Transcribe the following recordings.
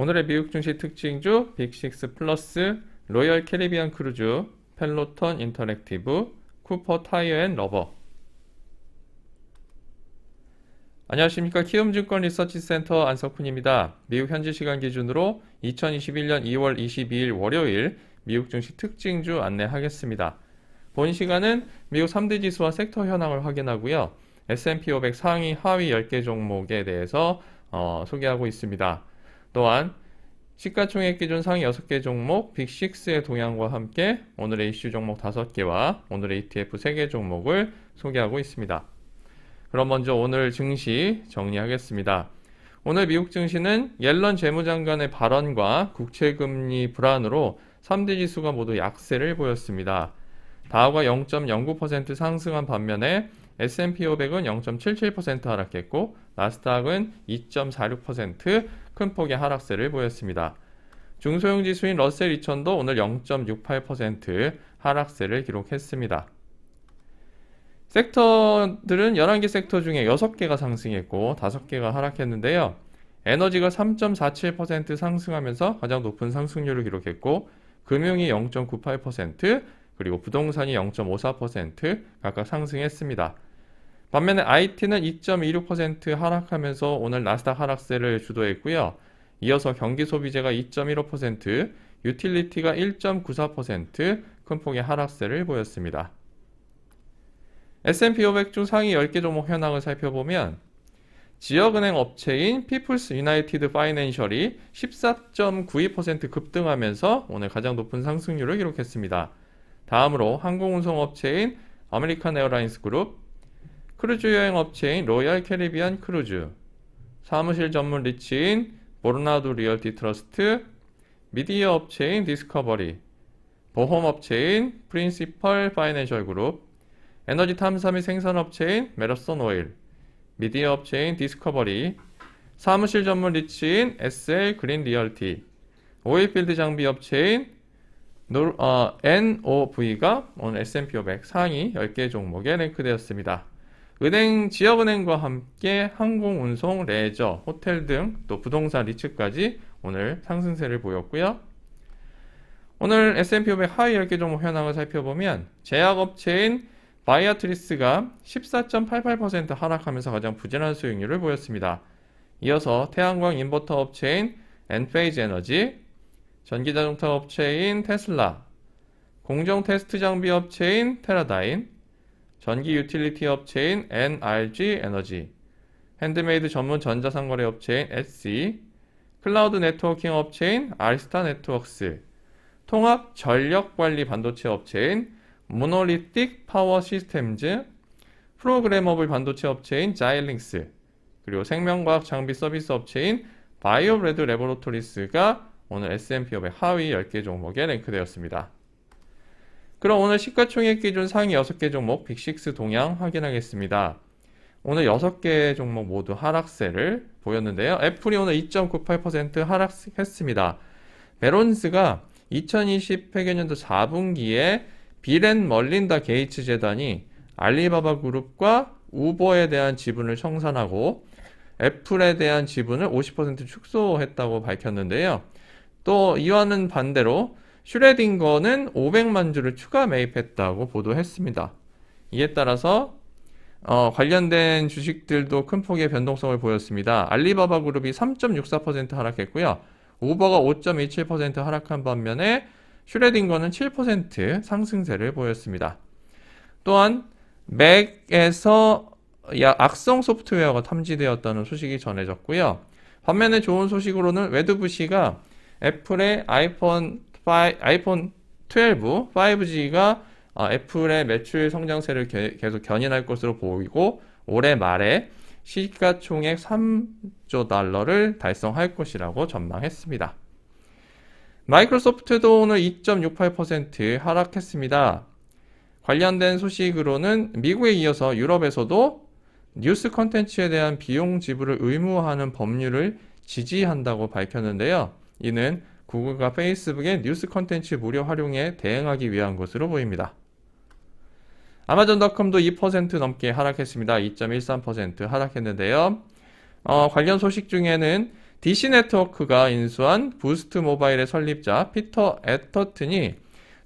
오늘의 미국 증시 특징주 빅식스 플러스 로열 캐리비안 크루즈 펠로턴 인터랙티브 쿠퍼 타이어 앤 러버 안녕하십니까 키움증권 리서치센터 안석훈입니다. 미국 현지 시간 기준으로 2021년 2월 22일 월요일 미국 증시 특징주 안내하겠습니다. 본 시간은 미국 3대 지수와 섹터 현황을 확인하고요. S&P 500 상위 하위 10개 종목에 대해서 어, 소개하고 있습니다. 또한 시가총액 기준 상위 6개 종목 빅6의 동향과 함께 오늘의 이슈 종목 5개와 오늘의 ETF 3개 종목을 소개하고 있습니다. 그럼 먼저 오늘 증시 정리하겠습니다. 오늘 미국 증시는 옐런 재무장관의 발언과 국채금리 불안으로 3대 지수가 모두 약세를 보였습니다. 다우가 0.09% 상승한 반면에 S&P 500은 0.77% 하락했고 나스닥은 2.46%큰 폭의 하락세를 보였습니다. 중소형 지수인 러셀 2000도 오늘 0.68% 하락세를 기록했습니다. 섹터들은 11개 섹터 중에 6개가 상승했고 5개가 하락했는데요. 에너지가 3.47% 상승하면서 가장 높은 상승률을 기록했고 금융이 0.98% 그리고 부동산이 0.54% 각각 상승했습니다. 반면에 IT는 2.26% 하락하면서 오늘 나스닥 하락세를 주도했고요. 이어서 경기 소비재가 2.15%, 유틸리티가 1.94%큰 폭의 하락세를 보였습니다. S&P 500 중 상위 10개 종목 현황을 살펴보면 지역은행 업체인 피플스 유나이티드 파이낸셜이 14.92% 급등하면서 오늘 가장 높은 상승률을 기록했습니다. 다음으로 항공운송업체인 아메리칸 에어라인스 그룹, 크루즈 여행 업체인 로얄 캐리비안 크루즈, 사무실 전문 리치인 보르나도 리얼티 트러스트, 미디어 업체인 디스커버리, 보험 업체인 프린시펄 파이낸셜 그룹, 에너지 탐사 및 생산 업체인 메러슨 오일, 미디어 업체인 디스커버리, 사무실 전문 리치인 SL 그린 리얼티, 오일필드 장비 업체인 NOV가 어, 오늘 S&P 500 상위 10개 종목에 랭크되었습니다. 은행, 지역은행과 함께 항공, 운송, 레저, 호텔 등 또 부동산 리츠까지 오늘 상승세를 보였고요. 오늘 S&P 500 하위 10개 종목 현황을 살펴보면 제약업체인 바이아트리스가 14.88% 하락하면서 가장 부진한 수익률을 보였습니다. 이어서 태양광 인버터 업체인 엔페이즈 에너지, 전기자동차 업체인 테슬라, 공정 테스트 장비 업체인 테라다인, 전기 유틸리티 업체인 NRG 에너지, 핸드메이드 전문 전자상거래 업체인 SC, 클라우드 네트워킹 업체인 알스타 네트워크스 통합 전력 관리 반도체 업체인 모노리틱 파워 시스템즈, 프로그래머블 반도체 업체인 자일링스, 그리고 생명과학 장비 서비스 업체인 바이오브레드 레버로토리스가 오늘 S&P500 하위 10개 종목에 랭크되었습니다. 그럼 오늘 시가총액 기준 상위 6개 종목 빅식스 동향 확인하겠습니다. 오늘 6개 종목 모두 하락세를 보였는데요. 애플이 오늘 2.98% 하락했습니다. 메론스가 2020 회계년도 4분기에 비렌 멀린다 게이츠 재단이 알리바바 그룹과 우버에 대한 지분을 청산하고 애플에 대한 지분을 50% 축소했다고 밝혔는데요. 또 이와는 반대로 슈레딩거는 500만 주를 추가 매입했다고 보도했습니다. 이에 따라서 어, 관련된 주식들도 큰 폭의 변동성을 보였습니다. 알리바바 그룹이 3.64% 하락했고요. 우버가 5.27% 하락한 반면에 슈레딩거는 7% 상승세를 보였습니다. 또한 맥에서 악성 소프트웨어가 탐지되었다는 소식이 전해졌고요. 반면에 좋은 소식으로는 웨드부시가 애플의 아이폰 아이폰 12, 5G가 어, 애플의 매출 성장세를 계속 견인할 것으로 보이고 올해 말에 시가총액 3조 달러를 달성할 것이라고 전망했습니다. 마이크로소프트도 오늘 2.68% 하락했습니다. 관련된 소식으로는 미국에 이어서 유럽에서도 뉴스 컨텐츠에 대한 비용 지불을 의무화하는 법률을 지지한다고 밝혔는데요. 이는 구글과 페이스북의 뉴스 컨텐츠 무료 활용에 대응하기 위한 것으로 보입니다. 아마존닷컴도 2% 넘게 하락했습니다. 2.13% 하락했는데요. 어, 관련 소식 중에는 DC 네트워크가 인수한 부스트 모바일의 설립자 피터 애터튼이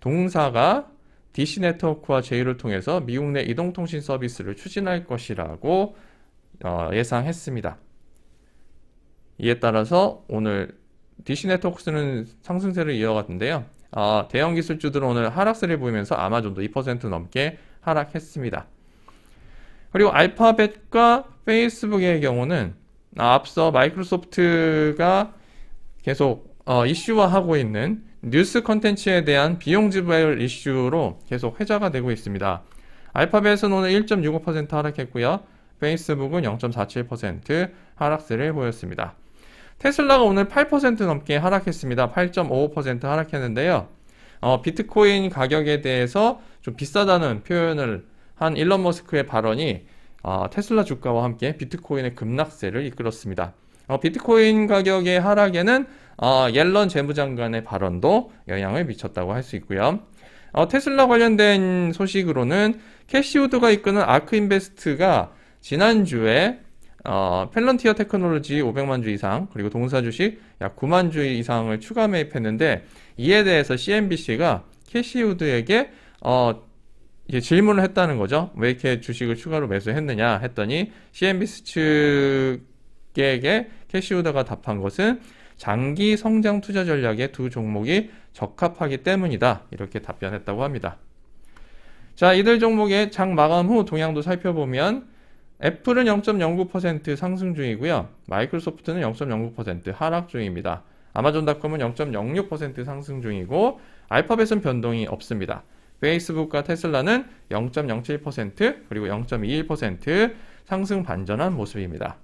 동사가 DC 네트워크와 제휴를 통해서 미국 내 이동통신 서비스를 추진할 것이라고 어, 예상했습니다. 이에 따라서 오늘 DC 네트워크스는 상승세를 이어갔는데요. 어, 대형 기술주들은 오늘 하락세를 보이면서 아마존도 2% 넘게 하락했습니다. 그리고 알파벳과 페이스북의 경우는 아, 앞서 마이크로소프트가 계속 어, 이슈화하고 있는 뉴스 컨텐츠에 대한 비용 지불 이슈로 계속 회자가 되고 있습니다. 알파벳은 오늘 1.65% 하락했고요. 페이스북은 0.47% 하락세를 보였습니다. 테슬라가 오늘 8% 넘게 하락했습니다. 8.55% 하락했는데요. 어, 비트코인 가격에 대해서 좀 비싸다는 표현을 한 일론 머스크의 발언이 어, 테슬라 주가와 함께 비트코인의 급락세를 이끌었습니다. 어, 비트코인 가격의 하락에는 아, 옐런 재무장관의 발언도 영향을 미쳤다고 할 수 있고요. 어, 테슬라 관련된 소식으로는 캐시우드가 이끄는 아크인베스트가 지난주에 어, 펠런티어 테크놀로지 500만 주 이상 그리고 동사 주식 약 9만 주 이상을 추가 매입했는데 이에 대해서 CNBC가 캐시우드에게 어, 질문을 했다는 거죠. 왜 이렇게 주식을 추가로 매수했느냐 했더니 CNBC 측에게 캐시우드가 답한 것은 장기 성장 투자 전략의 두 종목이 적합하기 때문이다. 이렇게 답변했다고 합니다. 자, 이들 종목의 장 마감 후 동향도 살펴보면 애플은 0.09% 상승 중이고요. 마이크로소프트는 0.09% 하락 중입니다. 아마존닷컴은 0.06% 상승 중이고 알파벳은 변동이 없습니다. 페이스북과 테슬라는 0.07% 그리고 0.21% 상승 반전한 모습입니다.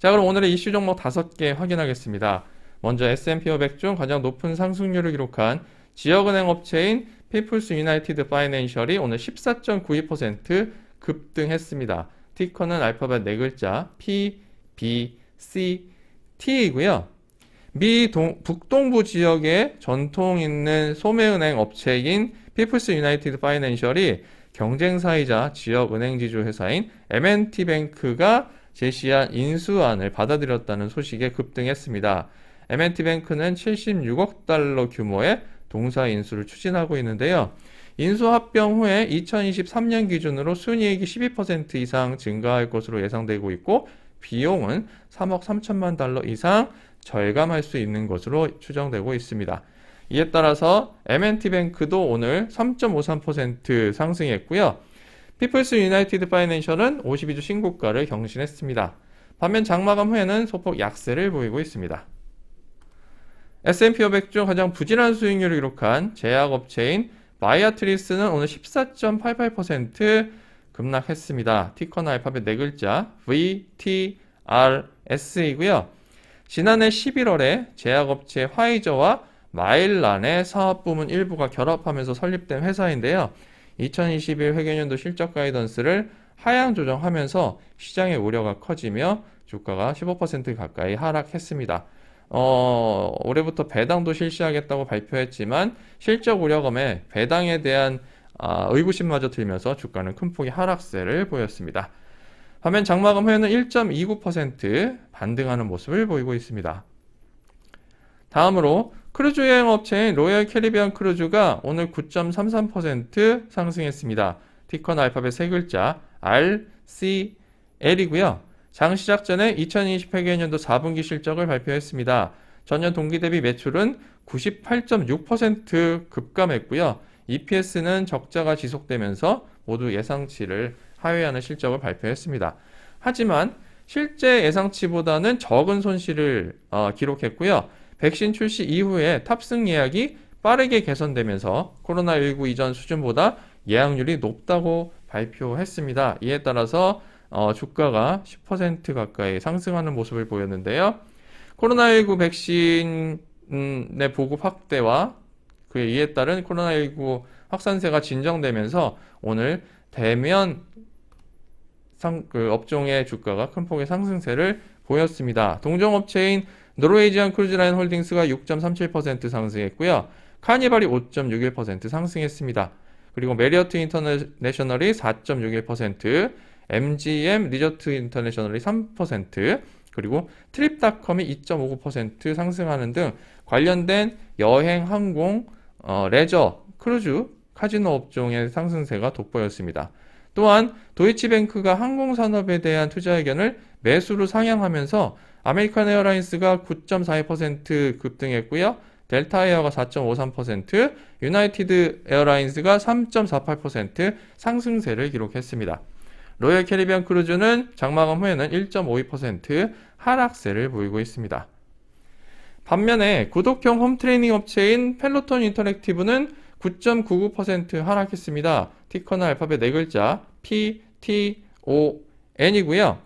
자 그럼 오늘의 이슈 종목 5개 확인하겠습니다. 먼저 S&P 500 중 가장 높은 상승률을 기록한 지역은행 업체인 페이플스 유나이티드 파이낸셜이 오늘 14.92% 급등했습니다. 티커는 알파벳 네 글자 P, B, C, T이고요. 미 동, 북동부 지역의 전통 있는 소매은행 업체인 피플스 유나이티드 파이낸셜이 경쟁사이자 지역 은행지주 회사인 MNT뱅크가 제시한 인수안을 받아들였다는 소식에 급등했습니다. MNT뱅크는 76억 달러 규모의 동사 인수를 추진하고 있는데요. 인수합병 후에 2023년 기준으로 순이익이 12% 이상 증가할 것으로 예상되고 있고 비용은 3억 3천만 달러 이상 절감할 수 있는 것으로 추정되고 있습니다. 이에 따라서 MNT뱅크도 오늘 3.53% 상승했고요. 피플스 유나이티드 파이낸셜은 52주 신고가를 경신했습니다. 반면 장마감 후에는 소폭 약세를 보이고 있습니다. S&P 500 중 가장 부진한 수익률을 기록한 제약업체인 바이아트리스는 오늘 14.88% 급락했습니다. 티커나 알파벳 네 글자 VTRS이고요. 지난해 11월에 제약업체 화이저와 마일란의 사업 부문 일부가 결합하면서 설립된 회사인데요. 2021회계년도 실적 가이던스를 하향 조정하면서 시장의 우려가 커지며 주가가 15% 가까이 하락했습니다. 어, 올해부터 배당도 실시하겠다고 발표했지만 실적 우려감에 배당에 대한 아, 의구심마저 들면서 주가는 큰 폭의 하락세를 보였습니다. 반면 장마감 후에는 1.29% 반등하는 모습을 보이고 있습니다. 다음으로 크루즈 여행 업체인 로얄 캐리비안 크루즈가 오늘 9.33% 상승했습니다. 티커는 알파벳 세 글자 RCL이고요. 장 시작 전에 2020회계년도 4분기 실적을 발표했습니다. 전년 동기 대비 매출은 98.6% 급감했고요. EPS는 적자가 지속되면서 모두 예상치를 하회하는 실적을 발표했습니다. 하지만 실제 예상치보다는 적은 손실을 어, 기록했고요. 백신 출시 이후에 탑승 예약이 빠르게 개선되면서 코로나19 이전 수준보다 예약률이 높다고 발표했습니다. 이에 따라서 어, 주가가 10% 가까이 상승하는 모습을 보였는데요. 코로나19 백신의 보급 확대와 그에 이에 따른 코로나19 확산세가 진정되면서 오늘 대면 상, 그 업종의 주가가 큰 폭의 상승세를 보였습니다. 동종업체인 노르웨이지안 크루즈라인 홀딩스가 6.37% 상승했고요. 카니발이 5.61% 상승했습니다. 그리고 메리어트 인터내셔널이 4.61%, MGM 리조트 인터내셔널이 3%, 그리고 트립닷컴이 2.59% 상승하는 등 관련된 여행, 항공, 어, 레저, 크루즈, 카지노 업종의 상승세가 돋보였습니다. 또한 도이치뱅크가 항공산업에 대한 투자 의견을 매수로 상향하면서 아메리칸 에어라인스가 9.42% 급등했고요. 델타 에어가 4.53%, 유나이티드 에어라인스가 3.48% 상승세를 기록했습니다. 로열 캐리비안 크루즈는 장마감 후에는 1.52% 하락세를 보이고 있습니다. 반면에 구독형 홈트레이닝 업체인 펠로톤 인터랙티브는 9.99% 하락했습니다. 티커나 알파벳 네 글자 P, T, O, N이고요.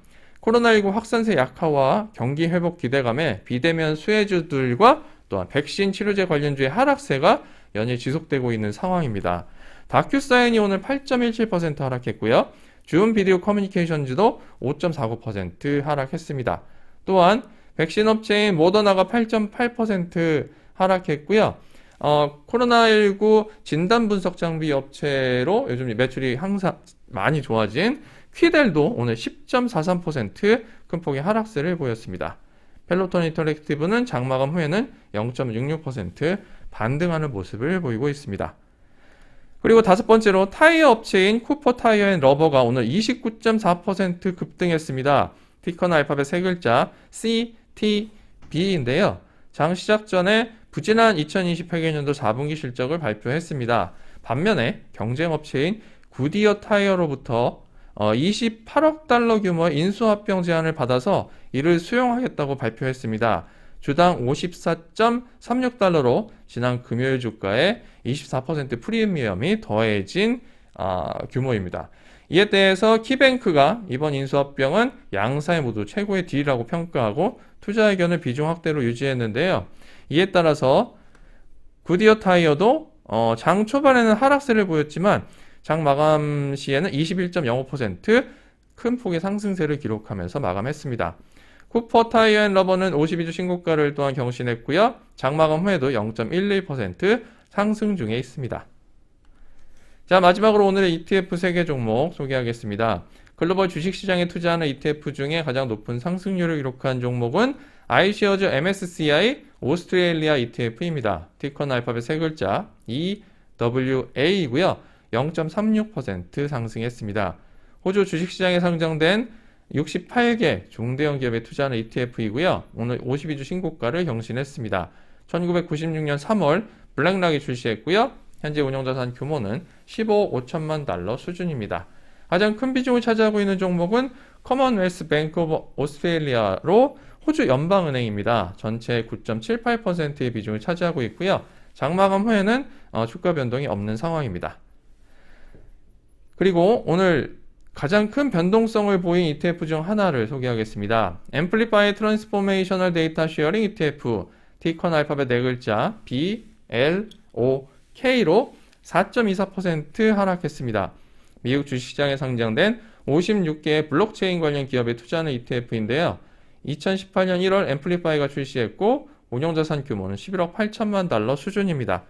코로나19 확산세 약화와 경기 회복 기대감에 비대면 수혜주들과 또한 백신 치료제 관련주의 하락세가 연일 지속되고 있는 상황입니다. 다큐사인이 오늘 8.17% 하락했고요. 줌 비디오 커뮤니케이션즈도 5.49% 하락했습니다. 또한 백신 업체인 모더나가 8.8% 하락했고요. 어, 코로나19 진단 분석 장비 업체로 요즘 매출이 항상 많이 좋아진 퀴델도 오늘 10.43%큰 폭의 하락세를 보였습니다. 펠로톤 인터랙티브는 장마감 후에는 0.66% 반등하는 모습을 보이고 있습니다. 그리고 다섯 번째로 타이어 업체인 쿠퍼 타이어 의 러버가 오늘 29.4% 급등했습니다. 티커나 알파벳 세 글자 CTB인데요. 장 시작 전에 부진한 2020 회계연도 4분기 실적을 발표했습니다. 반면에 경쟁 업체인 구디어 타이어로부터 28억 어, 달러 규모의 인수합병 제안을 받아서 이를 수용하겠다고 발표했습니다. 주당 54.36달러로 지난 금요일 주가에 24% 프리미엄이 더해진 아, 규모입니다. 이에 대해서 키뱅크가 이번 인수합병은 양사에 모두 최고의 딜이라고 평가하고 투자 의견을 비중 확대로 유지했는데요. 이에 따라서 구디어 타이어도 어, 장 초반에는 하락세를 보였지만 장 마감 시에는 21.05%큰 폭의 상승세를 기록하면서 마감했습니다. 쿠퍼 타이어앤 러버는 52주 신고가를 또한 경신했고요. 장마감 후에도 0.11% 상승 중에 있습니다. 자 마지막으로 오늘의 ETF 세개 종목 소개하겠습니다. 글로벌 주식시장에 투자하는 ETF 중에 가장 높은 상승률을 기록한 종목은 아이시어즈 MSCI 오스트레일리아 ETF입니다. 티커는 알파벳 세 글자 EWA이고요. 0.36% 상승했습니다. 호주 주식시장에 상장된 68개 중대형 기업에 투자하는 ETF이고요. 오늘 52주 신고가를 경신했습니다. 1996년 3월 블랙락이 출시했고요. 현재 운영자산 규모는 15억 5천만 달러 수준입니다. 가장 큰 비중을 차지하고 있는 종목은 커먼웰스 뱅크 오브 오스트레일리아로 호주 연방은행입니다. 전체 9.78%의 비중을 차지하고 있고요. 장마감 후에는 어, 주가 변동이 없는 상황입니다. 그리고 오늘 가장 큰 변동성을 보인 ETF 중 하나를 소개하겠습니다. Amplify Transformational Data Sharing ETF, 티컨 알파벳 네 글자 B, L, O, K로 4.24% 하락했습니다. 미국 주식시장에 상장된 56개의 블록체인 관련 기업에 투자하는 ETF인데요. 2018년 1월 앰플리파이가 출시했고 운용자산 규모는 11억 8천만 달러 수준입니다.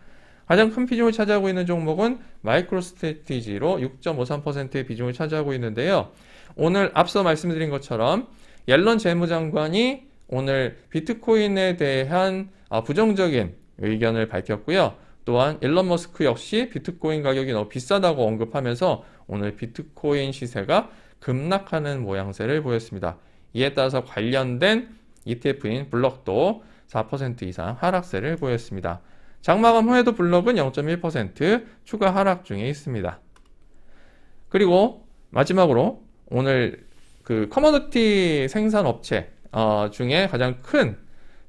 가장 큰 비중을 차지하고 있는 종목은 마이크로스트레티지로 6.53%의 비중을 차지하고 있는데요. 오늘 앞서 말씀드린 것처럼 옐런 재무장관이 오늘 비트코인에 대한 아, 부정적인 의견을 밝혔고요. 또한 일론 머스크 역시 비트코인 가격이 너무 비싸다고 언급하면서 오늘 비트코인 시세가 급락하는 모양새를 보였습니다. 이에 따라서 관련된 ETF인 블록도 4% 이상 하락세를 보였습니다. 장마감 후에도 블록은 0.1% 추가 하락 중에 있습니다. 그리고 마지막으로 오늘 그 커머더티 생산 업체 어, 중에 가장 큰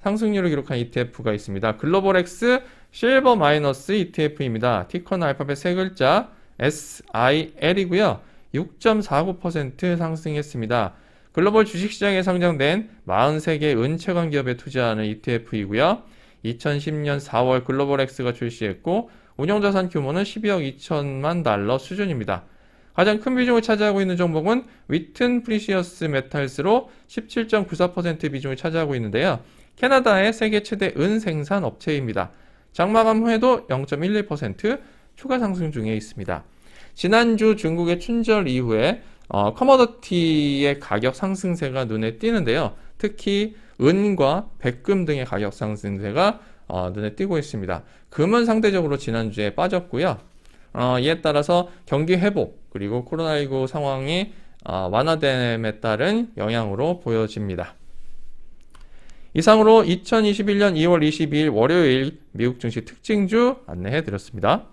상승률을 기록한 ETF가 있습니다. 글로벌엑스 실버 마이너스 ETF입니다. 티커는 알파벳 세 글자 SIL이고요. 6.49% 상승했습니다. 글로벌 주식시장에 상장된 43개 은채관 기업에 투자하는 ETF이고요. 2010년 4월 글로벌엑스가 출시했고 운영자산 규모는 12억 2천만 달러 수준입니다. 가장 큰 비중을 차지하고 있는 종목은 위튼 프리시어스 메탈스로 17.94% 비중을 차지하고 있는데요. 캐나다의 세계 최대 은 생산 업체입니다. 장마감 후에도 0.11% 추가 상승 중에 있습니다. 지난주 중국의 춘절 이후에 어, 커머더티의 가격 상승세가 눈에 띄는데요. 특히 은과 백금 등의 가격 상승세가 어, 눈에 띄고 있습니다. 금은 상대적으로 지난주에 빠졌고요. 어, 이에 따라서 경기 회복 그리고 코로나19 상황이 어, 완화됨에 따른 영향으로 보여집니다. 이상으로 2021년 2월 22일 월요일 미국 증시 특징주 안내해 드렸습니다.